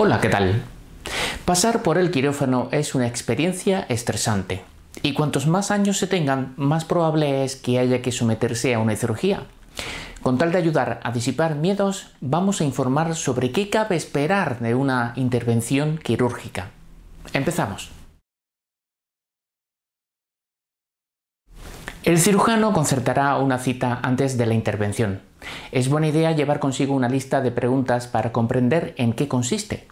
Hola, ¿qué tal? Pasar por el quirófano es una experiencia estresante y cuantos más años se tengan, más probable es que haya que someterse a una cirugía. Con tal de ayudar a disipar miedos, vamos a informar sobre qué cabe esperar de una intervención quirúrgica. Empezamos. El cirujano concertará una cita antes de la intervención. Es buena idea llevar consigo una lista de preguntas para comprender en qué consiste.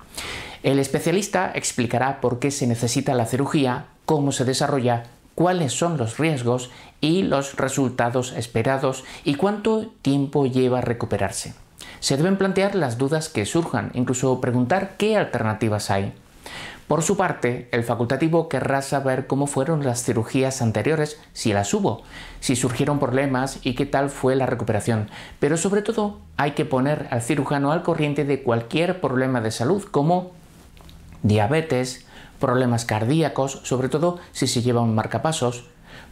El especialista explicará por qué se necesita la cirugía, cómo se desarrolla, cuáles son los riesgos y los resultados esperados y cuánto tiempo lleva recuperarse. Se deben plantear las dudas que surjan, incluso preguntar qué alternativas hay. Por su parte, el facultativo querrá saber cómo fueron las cirugías anteriores, si las hubo, si surgieron problemas y qué tal fue la recuperación. Pero sobre todo, hay que poner al cirujano al corriente de cualquier problema de salud, como diabetes, problemas cardíacos, sobre todo si se lleva un marcapasos,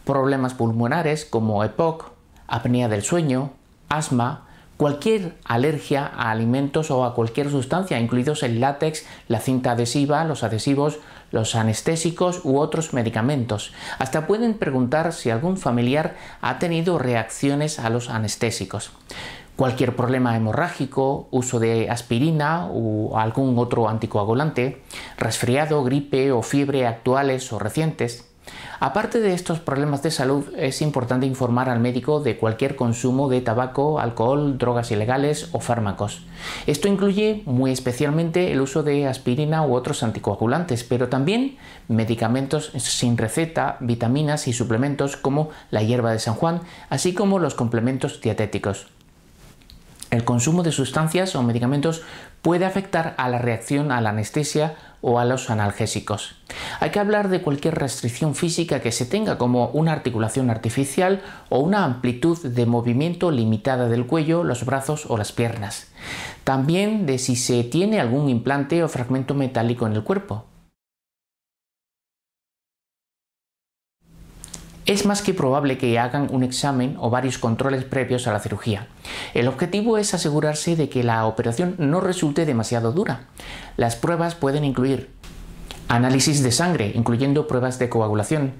problemas pulmonares como EPOC, apnea del sueño, asma Cualquier alergia a alimentos o a cualquier sustancia, incluidos el látex, la cinta adhesiva, los adhesivos, los anestésicos u otros medicamentos. Hasta pueden preguntar si algún familiar ha tenido reacciones a los anestésicos. Cualquier problema hemorrágico, uso de aspirina o algún otro anticoagulante, resfriado, gripe o fiebre actuales o recientes. Aparte de estos problemas de salud, es importante informar al médico de cualquier consumo de tabaco, alcohol, drogas ilegales o fármacos. Esto incluye muy especialmente el uso de aspirina u otros anticoagulantes, pero también medicamentos sin receta, vitaminas y suplementos como la hierba de San Juan, así como los complementos dietéticos. El consumo de sustancias o medicamentos puede afectar a la reacción a la anestesia o a los analgésicos. Hay que hablar de cualquier restricción física que se tenga como una articulación artificial o una amplitud de movimiento limitada del cuello, los brazos o las piernas. También de si se tiene algún implante o fragmento metálico en el cuerpo. Es más que probable que hagan un examen o varios controles previos a la cirugía. El objetivo es asegurarse de que la operación no resulte demasiado dura. Las pruebas pueden incluir análisis de sangre, incluyendo pruebas de coagulación,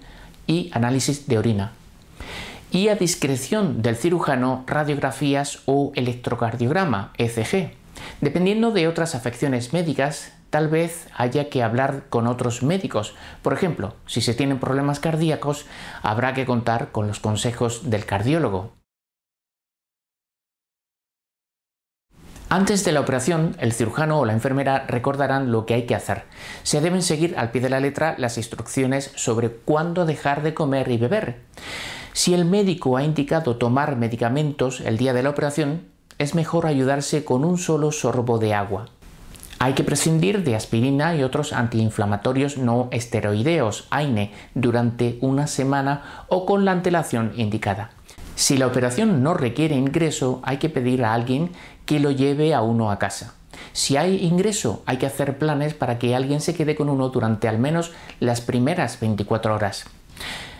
y análisis de orina. Y a discreción del cirujano, radiografías o electrocardiograma, ECG, dependiendo de otras afecciones médicas tal vez haya que hablar con otros médicos. Por ejemplo, si se tienen problemas cardíacos, habrá que contar con los consejos del cardiólogo. Antes de la operación, el cirujano o la enfermera recordarán lo que hay que hacer. Se deben seguir al pie de la letra las instrucciones sobre cuándo dejar de comer y beber. Si el médico ha indicado tomar medicamentos el día de la operación, es mejor ayudarse con un solo sorbo de agua. Hay que prescindir de aspirina y otros antiinflamatorios no esteroideos, AINE, durante una semana o con la antelación indicada. Si la operación no requiere ingreso, hay que pedir a alguien que lo lleve a uno a casa. Si hay ingreso, hay que hacer planes para que alguien se quede con uno durante al menos las primeras 24 horas.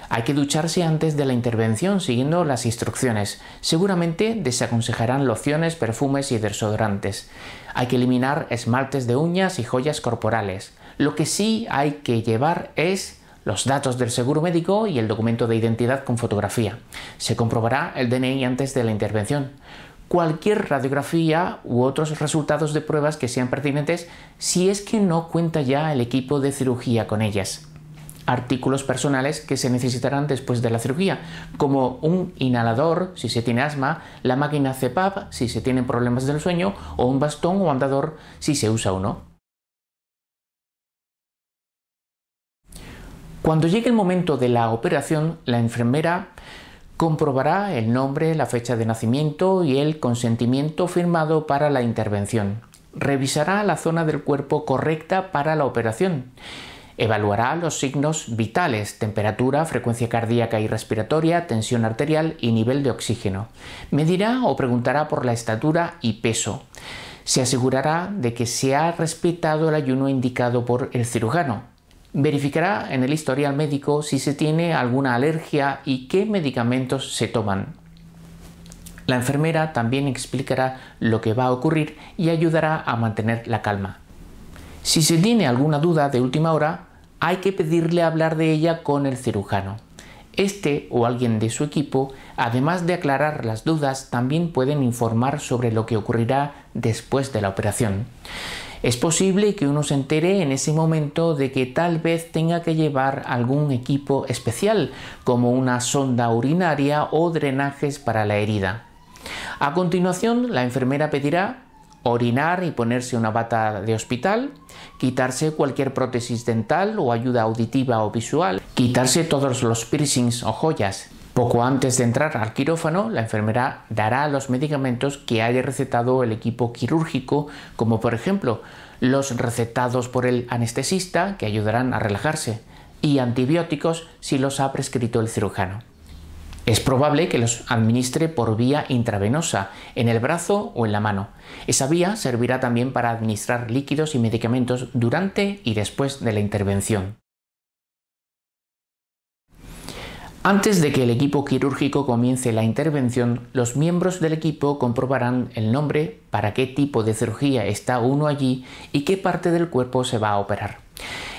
Hay que ducharse antes de la intervención siguiendo las instrucciones. Seguramente desaconsejarán lociones, perfumes y desodorantes. Hay que eliminar esmaltes de uñas y joyas corporales. Lo que sí hay que llevar es los datos del seguro médico y el documento de identidad con fotografía. Se comprobará el DNI antes de la intervención. Cualquier radiografía u otros resultados de pruebas que sean pertinentes si es que no cuenta ya el equipo de cirugía con ellas artículos personales que se necesitarán después de la cirugía, como un inhalador si se tiene asma, la máquina CPAP si se tienen problemas del sueño o un bastón o andador si se usa o no. Cuando llegue el momento de la operación, la enfermera comprobará el nombre, la fecha de nacimiento y el consentimiento firmado para la intervención. Revisará la zona del cuerpo correcta para la operación Evaluará los signos vitales, temperatura, frecuencia cardíaca y respiratoria, tensión arterial y nivel de oxígeno. Medirá o preguntará por la estatura y peso. Se asegurará de que se ha respetado el ayuno indicado por el cirujano. Verificará en el historial médico si se tiene alguna alergia y qué medicamentos se toman. La enfermera también explicará lo que va a ocurrir y ayudará a mantener la calma. Si se tiene alguna duda de última hora, hay que pedirle hablar de ella con el cirujano. Este o alguien de su equipo, además de aclarar las dudas, también pueden informar sobre lo que ocurrirá después de la operación. Es posible que uno se entere en ese momento de que tal vez tenga que llevar algún equipo especial, como una sonda urinaria o drenajes para la herida. A continuación, la enfermera pedirá orinar y ponerse una bata de hospital, quitarse cualquier prótesis dental o ayuda auditiva o visual, quitarse todos los piercings o joyas. Poco antes de entrar al quirófano, la enfermera dará los medicamentos que haya recetado el equipo quirúrgico, como por ejemplo los recetados por el anestesista, que ayudarán a relajarse, y antibióticos si los ha prescrito el cirujano. Es probable que los administre por vía intravenosa, en el brazo o en la mano. Esa vía servirá también para administrar líquidos y medicamentos durante y después de la intervención. Antes de que el equipo quirúrgico comience la intervención, los miembros del equipo comprobarán el nombre, para qué tipo de cirugía está uno allí y qué parte del cuerpo se va a operar.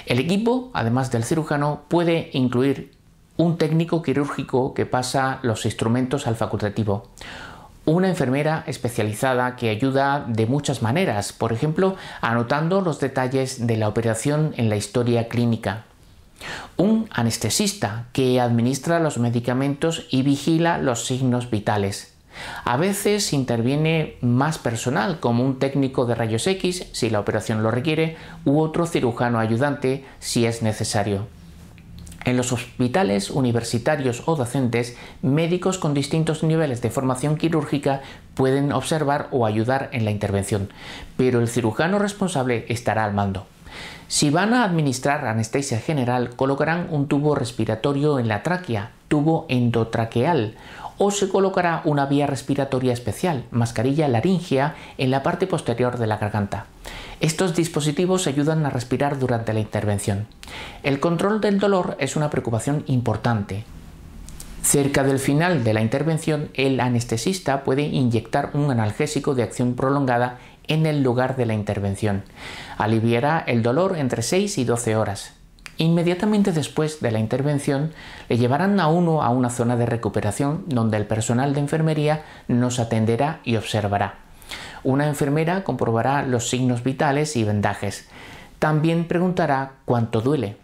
El equipo, además del cirujano, puede incluir un técnico quirúrgico que pasa los instrumentos al facultativo, una enfermera especializada que ayuda de muchas maneras, por ejemplo, anotando los detalles de la operación en la historia clínica. Un anestesista que administra los medicamentos y vigila los signos vitales. A veces interviene más personal, como un técnico de rayos X si la operación lo requiere, u otro cirujano ayudante si es necesario. En los hospitales universitarios o docentes, médicos con distintos niveles de formación quirúrgica pueden observar o ayudar en la intervención, pero el cirujano responsable estará al mando. Si van a administrar anestesia general, colocarán un tubo respiratorio en la tráquea, tubo endotraqueal, o se colocará una vía respiratoria especial, mascarilla laringea, en la parte posterior de la garganta. Estos dispositivos ayudan a respirar durante la intervención. El control del dolor es una preocupación importante. Cerca del final de la intervención, el anestesista puede inyectar un analgésico de acción prolongada en el lugar de la intervención. Aliviará el dolor entre 6 y 12 horas. Inmediatamente después de la intervención, le llevarán a uno a una zona de recuperación donde el personal de enfermería nos atenderá y observará. Una enfermera comprobará los signos vitales y vendajes. También preguntará cuánto duele.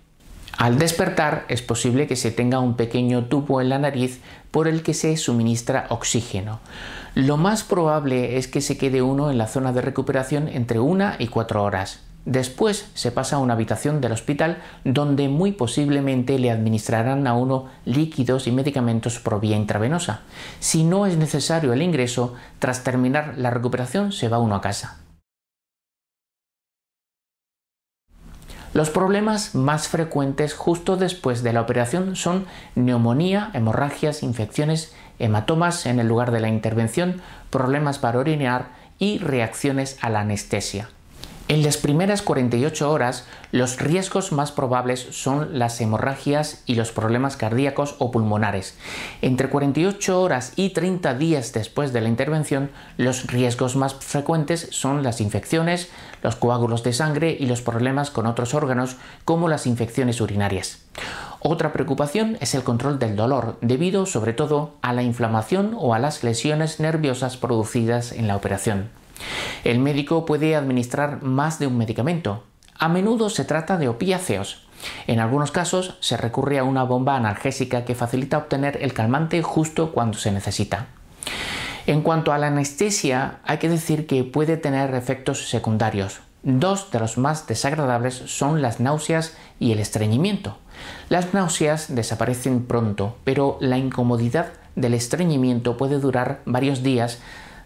Al despertar es posible que se tenga un pequeño tubo en la nariz por el que se suministra oxígeno. Lo más probable es que se quede uno en la zona de recuperación entre una y cuatro horas. Después se pasa a una habitación del hospital donde muy posiblemente le administrarán a uno líquidos y medicamentos por vía intravenosa. Si no es necesario el ingreso, tras terminar la recuperación se va uno a casa. Los problemas más frecuentes justo después de la operación son neumonía, hemorragias, infecciones, hematomas en el lugar de la intervención, problemas para orinar y reacciones a la anestesia. En las primeras 48 horas, los riesgos más probables son las hemorragias y los problemas cardíacos o pulmonares. Entre 48 horas y 30 días después de la intervención, los riesgos más frecuentes son las infecciones, los coágulos de sangre y los problemas con otros órganos, como las infecciones urinarias. Otra preocupación es el control del dolor, debido sobre todo a la inflamación o a las lesiones nerviosas producidas en la operación. El médico puede administrar más de un medicamento. A menudo se trata de opiáceos. En algunos casos se recurre a una bomba analgésica que facilita obtener el calmante justo cuando se necesita. En cuanto a la anestesia, hay que decir que puede tener efectos secundarios. Dos de los más desagradables son las náuseas y el estreñimiento. Las náuseas desaparecen pronto, pero la incomodidad del estreñimiento puede durar varios días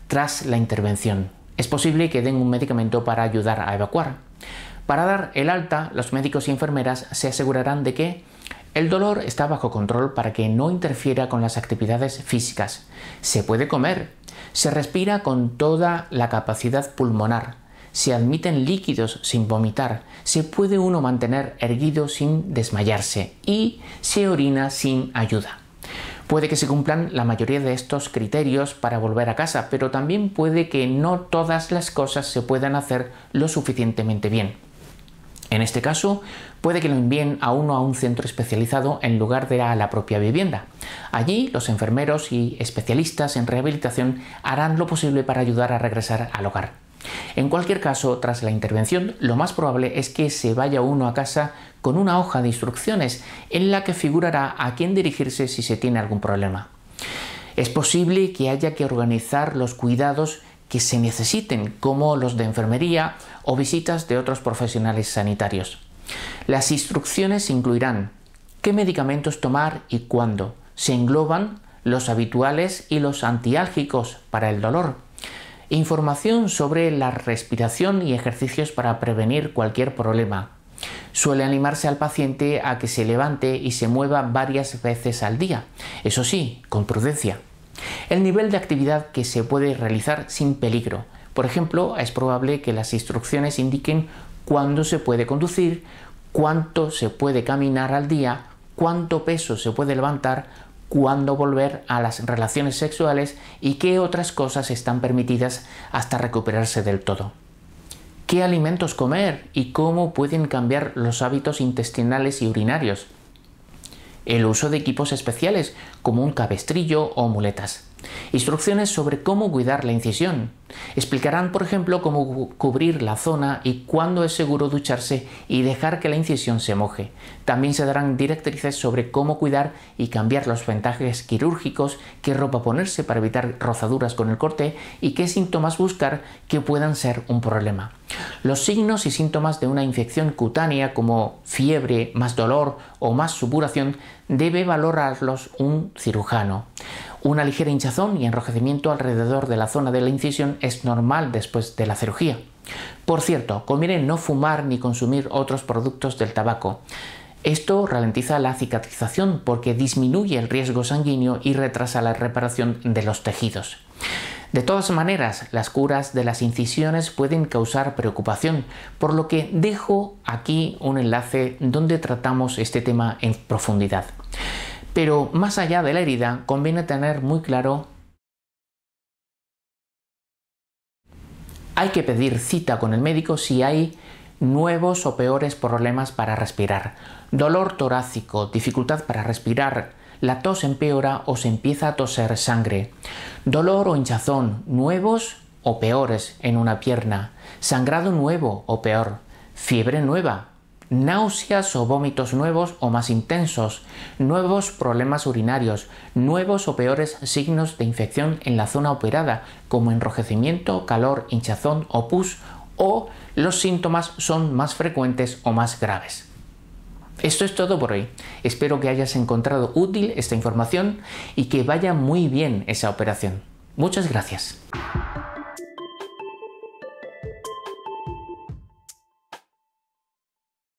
tras la intervención es posible que den un medicamento para ayudar a evacuar. Para dar el alta, los médicos y enfermeras se asegurarán de que el dolor está bajo control para que no interfiera con las actividades físicas. Se puede comer, se respira con toda la capacidad pulmonar, se admiten líquidos sin vomitar, se puede uno mantener erguido sin desmayarse y se orina sin ayuda. Puede que se cumplan la mayoría de estos criterios para volver a casa, pero también puede que no todas las cosas se puedan hacer lo suficientemente bien. En este caso, puede que lo envíen a uno a un centro especializado en lugar de a la propia vivienda. Allí, los enfermeros y especialistas en rehabilitación harán lo posible para ayudar a regresar al hogar. En cualquier caso, tras la intervención, lo más probable es que se vaya uno a casa con una hoja de instrucciones en la que figurará a quién dirigirse si se tiene algún problema. Es posible que haya que organizar los cuidados que se necesiten, como los de enfermería o visitas de otros profesionales sanitarios. Las instrucciones incluirán qué medicamentos tomar y cuándo. Se engloban los habituales y los antiálgicos para el dolor, información sobre la respiración y ejercicios para prevenir cualquier problema. Suele animarse al paciente a que se levante y se mueva varias veces al día, eso sí, con prudencia. El nivel de actividad que se puede realizar sin peligro. Por ejemplo, es probable que las instrucciones indiquen cuándo se puede conducir, cuánto se puede caminar al día, cuánto peso se puede levantar, cuándo volver a las relaciones sexuales y qué otras cosas están permitidas hasta recuperarse del todo. ¿Qué alimentos comer y cómo pueden cambiar los hábitos intestinales y urinarios? El uso de equipos especiales como un cabestrillo o muletas. Instrucciones sobre cómo cuidar la incisión. Explicarán, por ejemplo, cómo cubrir la zona y cuándo es seguro ducharse y dejar que la incisión se moje. También se darán directrices sobre cómo cuidar y cambiar los ventajes quirúrgicos, qué ropa ponerse para evitar rozaduras con el corte y qué síntomas buscar que puedan ser un problema. Los signos y síntomas de una infección cutánea como fiebre, más dolor o más supuración debe valorarlos un cirujano. Una ligera hinchazón y enrojecimiento alrededor de la zona de la incisión es normal después de la cirugía. Por cierto, conviene no fumar ni consumir otros productos del tabaco. Esto ralentiza la cicatrización porque disminuye el riesgo sanguíneo y retrasa la reparación de los tejidos. De todas maneras, las curas de las incisiones pueden causar preocupación, por lo que dejo aquí un enlace donde tratamos este tema en profundidad. Pero más allá de la herida, conviene tener muy claro hay que pedir cita con el médico si hay nuevos o peores problemas para respirar. Dolor torácico, dificultad para respirar, la tos empeora o se empieza a toser sangre. Dolor o hinchazón, nuevos o peores en una pierna. Sangrado nuevo o peor. Fiebre nueva náuseas o vómitos nuevos o más intensos, nuevos problemas urinarios, nuevos o peores signos de infección en la zona operada, como enrojecimiento, calor, hinchazón o pus, o los síntomas son más frecuentes o más graves. Esto es todo por hoy. Espero que hayas encontrado útil esta información y que vaya muy bien esa operación. Muchas gracias.